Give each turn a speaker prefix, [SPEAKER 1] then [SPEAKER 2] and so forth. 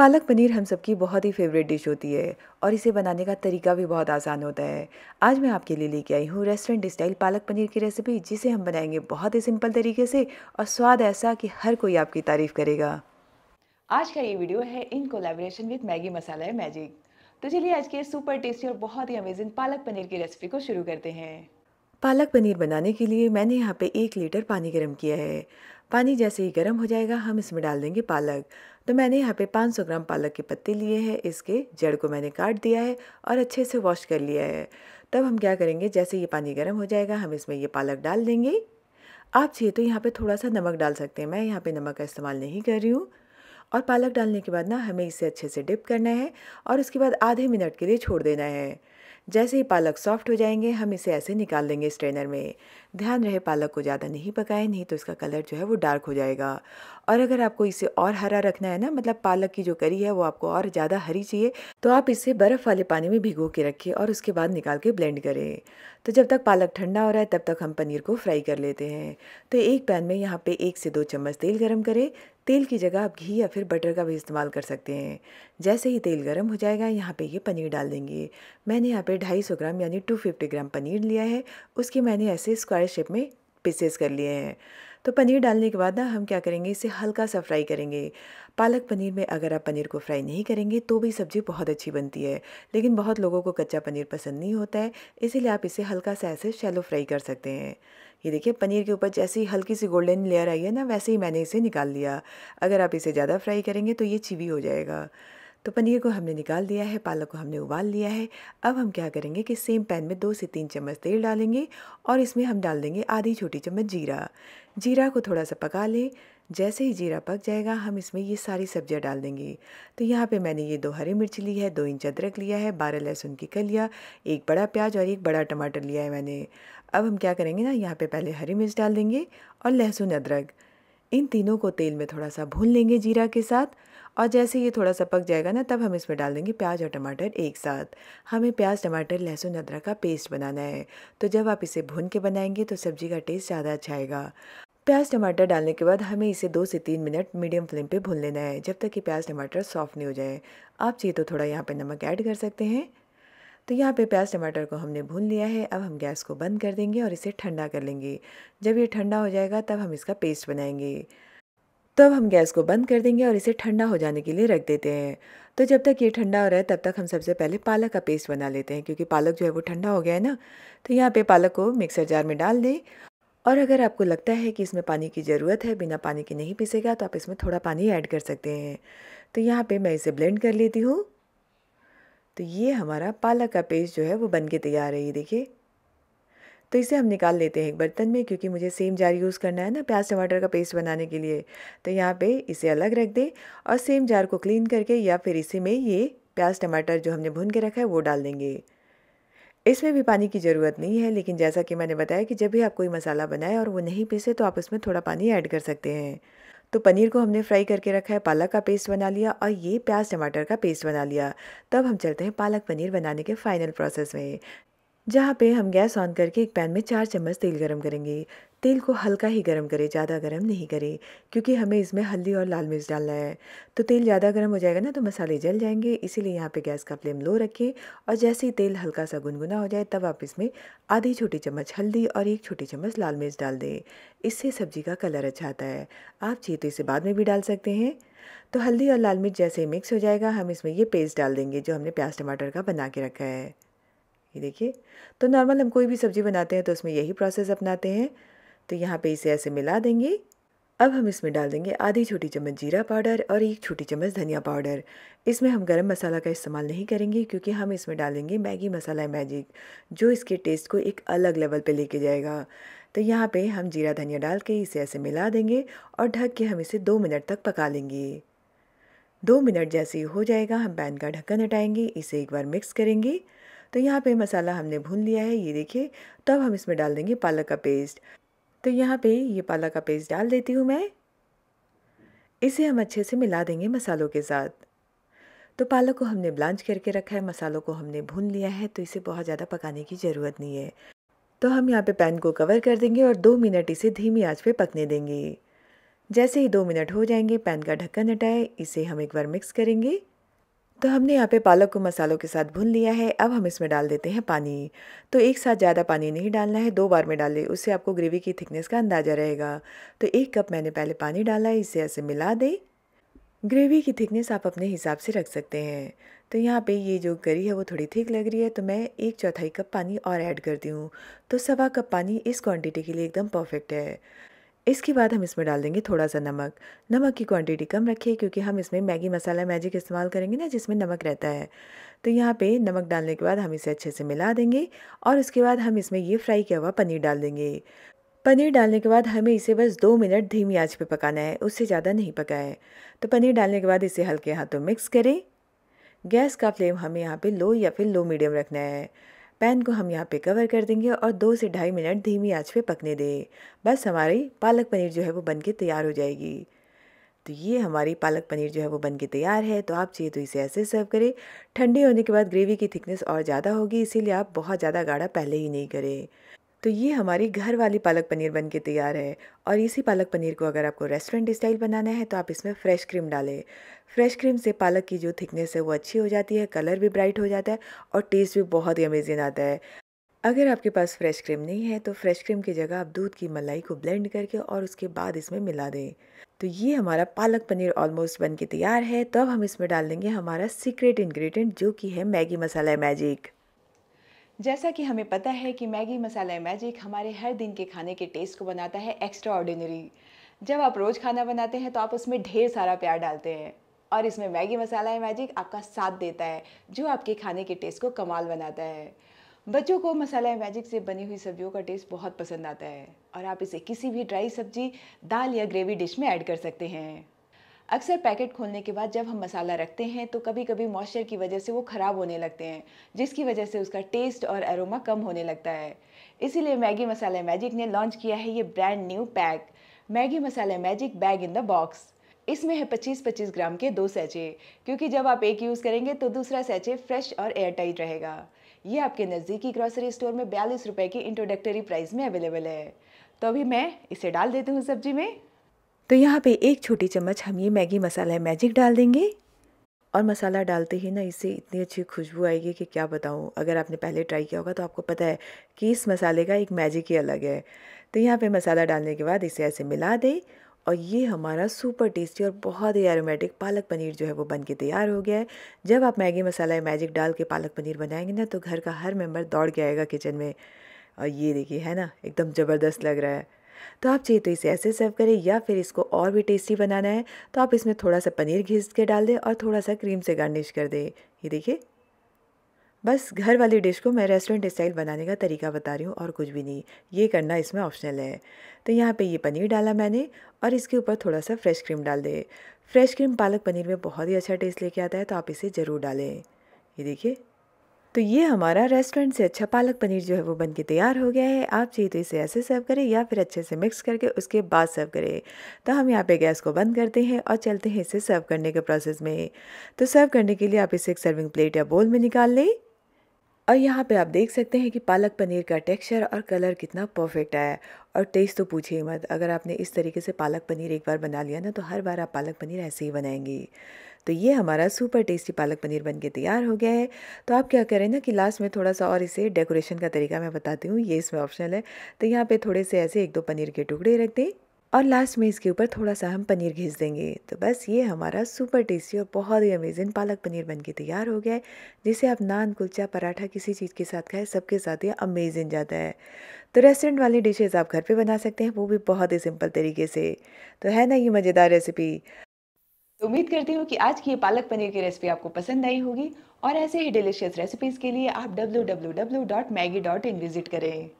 [SPEAKER 1] पालक पनीर हम सबकी बहुत ही फेवरेट डिश होती है और इसे बनाने का तरीका भी बहुत आसान होता है आज मैं आपके लिए लेके आई हूँ रेस्टोरेंट स्टाइल पालक पनीर की रेसिपी जिसे हम बनाएंगे बहुत ही सिंपल तरीके से और स्वाद ऐसा कि हर कोई आपकी तारीफ़ करेगा आज का ये वीडियो है in collaboration with Maggi masala है मैजिक तो चलिए आज के सुपर टेस्टी और बहुत ही अमेजिंग पालक पनीर की रेसिपी को शुरू करते हैं पालक पनीर बनाने के लिए मैंने यहाँ पे एक लीटर पानी गर्म किया है पानी जैसे ही गर्म हो जाएगा हम इसमें डाल देंगे पालक तो मैंने यहाँ पे 500 ग्राम पालक के पत्ते लिए हैं इसके जड़ को मैंने काट दिया है और अच्छे से वॉश कर लिया है तब हम क्या करेंगे जैसे ये पानी गर्म हो जाएगा हम इसमें ये पालक डाल देंगे आप चाहिए तो यहाँ पे थोड़ा सा नमक डाल सकते हैं मैं यहाँ पे नमक का इस्तेमाल नहीं कर रही हूँ और पालक डालने के बाद ना हमें इसे अच्छे से डिप करना है और उसके बाद आधे मिनट के लिए छोड़ देना है जैसे ही पालक सॉफ्ट हो जाएंगे हम इसे ऐसे निकाल देंगे स्ट्रेनर में ध्यान रहे पालक को ज़्यादा नहीं पकाएं नहीं तो इसका कलर जो है वो डार्क हो जाएगा और अगर आपको इसे और हरा रखना है ना मतलब पालक की जो करी है वो आपको और ज़्यादा हरी चाहिए तो आप इसे बर्फ़ वाले पानी में भिगो के रखिए और उसके बाद निकाल के ब्लेंड करें तो जब तक पालक ठंडा हो रहा है तब तक हम पनीर को फ्राई कर लेते हैं तो एक पैन में यहाँ पे एक से दो चम्मच तेल गर्म करें तेल की जगह आप घी या फिर बटर का भी इस्तेमाल कर सकते हैं जैसे ही तेल गर्म हो जाएगा यहाँ पे ये पनीर डाल देंगे मैंने यहाँ पे 250 ग्राम यानी 250 ग्राम पनीर लिया है उसके मैंने ऐसे स्क्वायर शेप में पीसेस कर लिए हैं तो पनीर डालने के बाद ना हम क्या करेंगे इसे हल्का सा फ्राई करेंगे पालक पनीर में अगर आप पनीर को फ्राई नहीं करेंगे तो भी सब्ज़ी बहुत अच्छी बनती है लेकिन बहुत लोगों को कच्चा पनीर पसंद नहीं होता है इसीलिए आप इसे हल्का सा ऐसे शैलो फ्राई कर सकते हैं ये देखिए पनीर के ऊपर जैसे ही हल्की सी गोल्डन लेयर आई है ना वैसे ही मैंने इसे निकाल लिया अगर आप इसे ज़्यादा फ्राई करेंगे तो ये चिवी हो जाएगा तो पनीर को हमने निकाल दिया है पालक को हमने उबाल लिया है अब हम क्या करेंगे कि सेम पैन में दो से तीन चम्मच तेल डालेंगे और इसमें हम डाल देंगे आधी छोटी चम्मच जीरा जीरा को थोड़ा सा पका लें जैसे ही जीरा पक जाएगा हम इसमें ये सारी सब्जियां डाल देंगे तो यहाँ पे मैंने ये दो हरी मिर्च ली है दो इंच अदरक लिया है बारह लहसुन की कलिया एक बड़ा प्याज और एक बड़ा टमाटर लिया है मैंने अब हम क्या करेंगे ना यहाँ पे पहले हरी मिर्च डाल देंगे और लहसुन अदरक इन तीनों को तेल में थोड़ा सा भून लेंगे जीरा के साथ और जैसे ये थोड़ा सा पक जाएगा ना तब हम इसमें डाल देंगे प्याज और टमाटर एक साथ हमें प्याज टमाटर लहसुन अदरक का पेस्ट बनाना है तो जब आप इसे भून के बनाएंगे तो सब्जी का टेस्ट ज़्यादा अच्छा आएगा प्याज टमाटर डालने के बाद हमें इसे दो से तीन मिनट मीडियम फ्लेम पे भून लेना है जब तक कि प्याज टमाटर सॉफ्ट नहीं हो जाए आप चाहिए तो थोड़ा यहाँ पे नमक ऐड कर सकते हैं तो यहाँ पे प्याज टमाटर को हमने भून लिया है अब हम गैस को बंद कर देंगे और इसे ठंडा कर लेंगे जब ये ठंडा हो जाएगा तब हम इसका पेस्ट बनाएंगे तो अब हम गैस को बंद कर देंगे और इसे ठंडा हो जाने के लिए रख देते हैं तो जब तक ये ठंडा हो रहा है तब तक हम सबसे पहले पालक का पेस्ट बना लेते हैं क्योंकि पालक जो है वो ठंडा हो गया है ना तो यहाँ पे पालक को मिक्सर जार में डाल दें और अगर आपको लगता है कि इसमें पानी की ज़रूरत है बिना पानी के नहीं पीसेगा तो आप इसमें थोड़ा पानी ऐड कर सकते हैं तो यहाँ पे मैं इसे ब्लेंड कर लेती हूँ तो ये हमारा पालक का पेस्ट जो है वो बन के तैयार है ये देखिए तो इसे हम निकाल लेते हैं एक बर्तन में क्योंकि मुझे सेम जार यूज़ करना है ना प्याज टमाटर का पेस्ट बनाने के लिए तो यहाँ पर इसे अलग रख दें और सेम जार को क्लीन करके या फिर इसी में ये प्याज टमाटर जो हमने भून के रखा है वो डाल देंगे इसमें भी पानी की ज़रूरत नहीं है लेकिन जैसा कि मैंने बताया कि जब भी आप कोई मसाला बनाए और वो नहीं पीसे तो आप उसमें थोड़ा पानी ऐड कर सकते हैं तो पनीर को हमने फ्राई करके रखा है पालक का पेस्ट बना लिया और ये प्याज टमाटर का पेस्ट बना लिया तब हम चलते हैं पालक पनीर बनाने के फाइनल प्रोसेस में जहाँ पे हम गैस ऑन करके एक पैन में चार चम्मच तेल गरम करेंगे तेल को हल्का ही गरम करें ज़्यादा गरम नहीं करें क्योंकि हमें इसमें हल्दी और लाल मिर्च डालना है तो तेल ज़्यादा गरम हो जाएगा ना तो मसाले जल जाएंगे इसीलिए यहाँ पे गैस का फ्लेम लो रखें और जैसे ही तेल हल्का सा गुनगुना हो जाए तब आप इसमें आधी छोटी चम्मच हल्दी और एक छोटी चम्मच लाल मिर्च डाल दें इससे सब्जी का कलर अच्छा आता है आप चाहिए तो इसे बाद में भी डाल सकते हैं तो हल्दी और लाल मिर्च जैसे मिक्स हो जाएगा हम इसमें ये पेस्ट डाल देंगे जो हमने प्याज टमाटर का बना के रखा है ये देखिए तो नॉर्मल हम कोई भी सब्ज़ी बनाते हैं तो उसमें यही प्रोसेस अपनाते हैं तो यहाँ पे इसे ऐसे मिला देंगे अब हम इसमें डाल देंगे आधी छोटी चम्मच जीरा पाउडर और एक छोटी चम्मच धनिया पाउडर इसमें हम गरम मसाला का इस्तेमाल नहीं करेंगे क्योंकि हम इसमें डालेंगे मैगी मसाला मैजिक जो इसके टेस्ट को एक अलग लेवल पे लेके जाएगा तो यहाँ पे हम जीरा धनिया डाल के इसे ऐसे मिला देंगे और ढक के हम इसे दो मिनट तक पका लेंगे दो मिनट जैसे ही हो जाएगा हम पैन का ढक्कन हटाएंगे इसे एक बार मिक्स करेंगे तो यहाँ पे मसाला हमने भून लिया है ये देखिए तब हम इसमें डाल देंगे पालक का पेस्ट तो यहाँ पे ये पालक का पेस्ट डाल देती हूँ मैं इसे हम अच्छे से मिला देंगे मसालों के साथ तो पालक को हमने ब्लांच करके रखा है मसालों को हमने भून लिया है तो इसे बहुत ज़्यादा पकाने की ज़रूरत नहीं है तो हम यहाँ पे पैन को कवर कर देंगे और दो मिनट इसे धीमी आंच पे पकने देंगे जैसे ही दो मिनट हो जाएंगे पैन का ढक्कन हटाए इसे हम एक बार मिक्स करेंगे तो हमने यहाँ पे पालक को मसालों के साथ भून लिया है अब हम इसमें डाल देते हैं पानी तो एक साथ ज़्यादा पानी नहीं डालना है दो बार में डालें उससे आपको ग्रेवी की थिकनेस का अंदाज़ा रहेगा तो एक कप मैंने पहले पानी डाला है इसे ऐसे मिला दें ग्रेवी की थिकनेस आप अपने हिसाब से रख सकते हैं तो यहाँ पे ये जो करी है वो थोड़ी थिक लग रही है तो मैं एक चौथाई कप पानी और ऐड करती हूँ तो सवा कप पानी इस क्वांटिटी के लिए एकदम परफेक्ट है इसके बाद हम इसमें डाल देंगे थोड़ा सा नमक नमक की क्वांटिटी कम रखिए क्योंकि हम इसमें मैगी मसाला मैजिक इस्तेमाल करेंगे ना जिसमें नमक रहता है तो यहाँ पे नमक डालने के बाद हम इसे अच्छे से मिला देंगे और उसके बाद हम इसमें ये फ्राई किया हुआ पनीर डाल देंगे पनीर डालने के बाद हमें इसे बस दो मिनट धीमी आँच पर पकाना है उससे ज़्यादा नहीं पका है तो पनीर डालने के बाद इसे हल्के हाथों मिक्स करें गैस का फ्लेम हमें यहाँ पर लो या फिर लो मीडियम रखना है पैन को हम यहाँ पे कवर कर देंगे और दो से ढाई मिनट धीमी आंच पे पकने दें बस हमारी पालक पनीर जो है वो बनके तैयार हो जाएगी तो ये हमारी पालक पनीर जो है वो बन के तैयार है तो आप चाहिए तो इसे ऐसे सर्व करें ठंडी होने के बाद ग्रेवी की थिकनेस और ज़्यादा होगी इसीलिए आप बहुत ज़्यादा गाढ़ा पहले ही नहीं करें तो ये हमारी घर वाली पालक पनीर बन के तैयार है और इसी पालक पनीर को अगर आपको रेस्टोरेंट स्टाइल बनाना है तो आप इसमें फ्रेश क्रीम डालें फ्रेश क्रीम से पालक की जो थिकनेस है वो अच्छी हो जाती है कलर भी ब्राइट हो जाता है और टेस्ट भी बहुत ही अमेजिंग आता है अगर आपके पास फ्रेश क्रीम नहीं है तो फ्रेश क्रीम की जगह आप दूध की मलाई को ब्लेंड करके और उसके बाद इसमें मिला दें तो ये हमारा पालक पनीर ऑलमोस्ट बन के तैयार है तब तो हम इसमें डाल देंगे हमारा सीक्रेट इंग्रेडिएंट जो कि है मैगी मसाला मैजिक जैसा कि हमें पता है कि मैगी मसाला मैजिक हमारे हर दिन के खाने के टेस्ट को बनाता है एक्स्ट्रा ऑर्डिनरी जब आप रोज़ खाना बनाते हैं तो आप उसमें ढेर सारा प्यार डालते हैं और इसमें मैगी मसाला मैजिक आपका साथ देता है जो आपके खाने के टेस्ट को कमाल बनाता है बच्चों को मसाला मैजिक से बनी हुई सब्जियों का टेस्ट बहुत पसंद आता है और आप इसे किसी भी ड्राई सब्जी दाल या ग्रेवी डिश में ऐड कर सकते हैं अक्सर पैकेट खोलने के बाद जब हम मसाला रखते हैं तो कभी कभी मॉइस्चर की वजह से वो ख़राब होने लगते हैं जिसकी वजह से उसका टेस्ट और एरोमा कम होने लगता है इसीलिए मैगी मसाला मैजिक ने लॉन्च किया है ये brand new pack Maggi masala magic bag in the box इसमें है पच्चीस पच्चीस ग्राम के दो सैचे क्योंकि जब आप एक यूज़ करेंगे तो दूसरा सैचे फ्रेश और एयर टाइट रहेगा ये आपके नज़दीकी ग्रॉसरी स्टोर में बयालीस रुपये की इंट्रोडक्टरी प्राइस में अवेलेबल है तो अभी मैं इसे डाल देती हूँ सब्जी में तो यहाँ पे एक छोटी चम्मच हम ये मैगी मसाला है मैजिक डाल देंगे और मसाला डालते ही ना इससे इतनी अच्छी खुशबू आएगी कि क्या बताऊँ अगर आपने पहले ट्राई किया होगा तो आपको पता है कि इस मसाले का एक मैजिक ही अलग है तो यहाँ पे मसाला डालने के बाद इसे ऐसे मिला दें और ये हमारा सुपर टेस्टी और बहुत ही एरोमेटिक पालक पनीर जो है वो बन के तैयार हो गया है जब आप मैगी मसाला या मैजिक डाल के पालक पनीर बनाएंगे ना तो घर का हर मेम्बर दौड़ के आएगा किचन में और ये देखिए है ना एकदम ज़बरदस्त लग रहा है तो आप चाहिए तो इसे ऐसे सर्व करें या फिर इसको और भी टेस्टी बनाना है तो आप इसमें थोड़ा सा पनीर घिस के डाल दें और थोड़ा सा क्रीम से गार्निश कर दें ये देखिए बस घर वाली डिश को मैं रेस्टोरेंट स्टाइल बनाने का तरीका बता रही हूँ और कुछ भी नहीं ये करना इसमें ऑप्शनल है तो यहाँ पे ये पनीर डाला मैंने और इसके ऊपर थोड़ा सा फ्रेश क्रीम डाल दें फ्रेश क्रीम पालक पनीर में बहुत ही अच्छा टेस्ट लेके आता है तो आप इसे ज़रूर डालें ये देखिए तो ये हमारा रेस्टोरेंट से अच्छा पालक पनीर जो है वो बन के तैयार हो गया है आप चाहिए तो इसे ऐसे सर्व करें या फिर अच्छे से मिक्स करके उसके बाद सर्व करें तो हम यहाँ पे गैस को बंद करते हैं और चलते हैं इसे सर्व करने के प्रोसेस में तो सर्व करने के लिए आप इसे एक सर्विंग प्लेट या बोल में निकाल लें और यहाँ पे आप देख सकते हैं कि पालक पनीर का टेक्सचर और कलर कितना परफेक्ट आया और टेस्ट तो पूछे मत अगर आपने इस तरीके से पालक पनीर एक बार बना लिया ना तो हर बार आप पालक पनीर ऐसे ही बनाएंगी तो ये हमारा सुपर टेस्टी पालक पनीर बन के तैयार हो गया है तो आप क्या करें ना कि लास्ट में थोड़ा सा और इसे डेकोरेशन का तरीका मैं बताती हूँ ये इसमें ऑप्शनल है तो यहाँ पे थोड़े से ऐसे एक दो पनीर के टुकड़े रख दें और लास्ट में इसके ऊपर थोड़ा सा हम पनीर घिस देंगे तो बस ये हमारा सुपर टेस्टी और बहुत ही अमेजिंग पालक पनीर बन के तैयार हो गया है जिसे आप नान कुलचा पराठा किसी चीज़ के साथ खाएं सबके साथ ये अमेजिंग जाता है तो रेस्टोरेंट वाली डिशेज़ आप घर पे बना सकते हैं वो भी बहुत ही सिंपल तरीके से तो है ना ये मज़ेदार रेसिपी तो उम्मीद करती हूँ कि आज की ये पालक पनीर की रेसिपी आपको पसंद आई होगी और ऐसे ही डिलीशियस रेसिपीज़ के लिए आप W W W dot Maggi dot in visit करें